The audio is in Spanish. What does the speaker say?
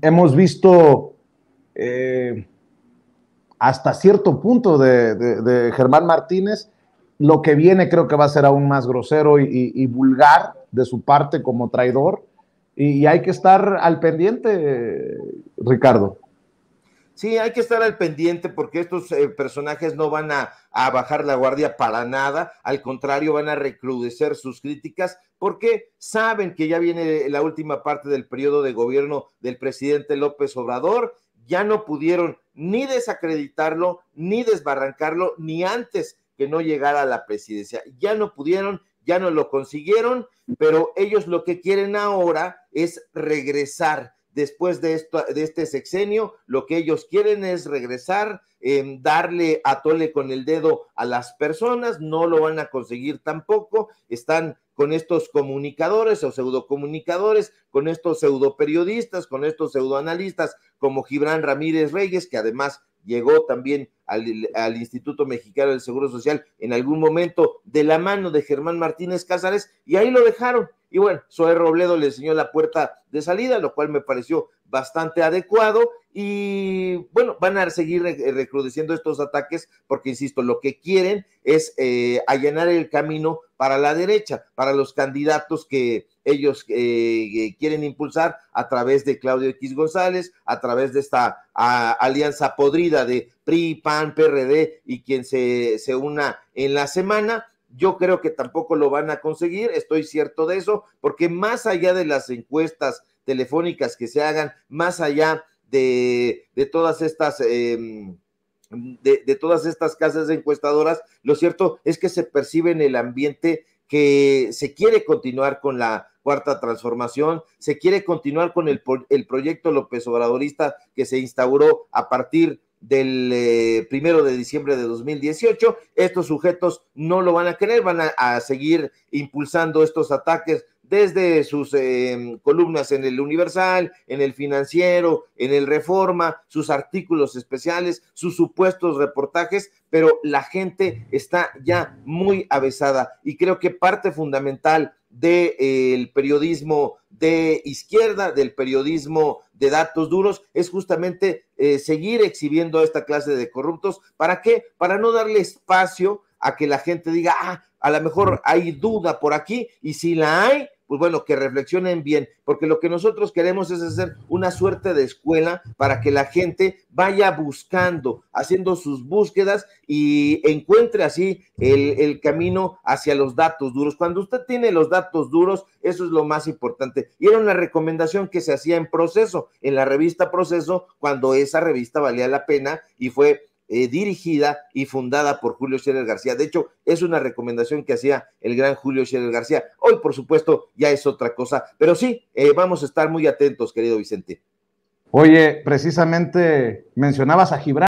hemos visto eh, hasta cierto punto de, Germán Martínez. Lo que viene creo que va a ser aún más grosero y, vulgar de su parte como traidor. y hay que estar al pendiente, Ricardo. Sí, hay que estar al pendiente porque estos eh, personajes no van a, a, bajar la guardia para nada, al contrario, van a recrudecer sus críticas porque saben que ya viene la última parte del periodo de gobierno del presidente López Obrador, ya no pudieron ni desacreditarlo, ni desbarrancarlo, ni antes que no llegara a la presidencia, ya no pudieron, ya no lo consiguieron, pero ellos lo que quieren ahora es regresar después de, esto, de este sexenio. Lo que ellos quieren es regresar, em, darle a tole con el dedo a las personas, no lo van a conseguir tampoco. Están con estos comunicadores o pseudocomunicadores, con estos pseudoperiodistas, con estos pseudoanalistas como Gibran Ramírez Reyes, que además llegó también al, Instituto Mexicano del Seguro Social en algún momento de la mano de Germán Martínez Cázares y ahí lo dejaron. Y bueno, Zoé Robledo le enseñó la puerta de salida, lo cual me pareció bastante adecuado. Y bueno, van a seguir eh, recrudeciendo estos ataques porque, insisto, lo que quieren es eh, allanar el camino para la derecha, para los candidatos que, ellos eh, eh, quieren impulsar a través de Claudio X González, a través de esta alianza podrida de PRI, PAN, PRD y quien se, se una en la semana. Yo creo que tampoco lo van a conseguir, estoy cierto de eso, porque más allá de las encuestas telefónicas que se hagan, más allá de, todas estas... Em, todas estas casas encuestadoras, lo cierto es que se percibe en el ambiente que se quiere continuar con la cuarta transformación, se quiere continuar con el, el proyecto López Obradorista que se instauró a partir del eh, primero de diciembre de 2018, estos sujetos no lo van a querer, van a, seguir impulsando estos ataques desde sus eh, columnas en el Universal, en el Financiero, en el Reforma, sus artículos especiales, sus supuestos reportajes, pero la gente está ya muy avesada y creo que parte fundamental del periodismo de izquierda, del periodismo de datos duros, es justamente eh, seguir exhibiendo a esta clase de corruptos. ¿Para qué? Para no darle espacio a que la gente diga, ah, a lo mejor hay duda por aquí, y si la hay, pues bueno, que reflexionen bien, porque lo que nosotros queremos es hacer una suerte de escuela para que la gente vaya buscando, haciendo sus búsquedas y encuentre así el, camino hacia los datos duros. Cuando usted tiene los datos duros, eso es lo más importante. Y era una recomendación que se hacía en proceso, en la revista Proceso, cuando esa revista valía la pena y fue eh, dirigida y fundada por Julio Scherer García. De hecho, es una recomendación que hacía el gran Julio Scherer García. Hoy, por supuesto, ya es otra cosa, pero sí, eh, vamos a estar muy atentos, querido Vicente. Oye, precisamente mencionabas a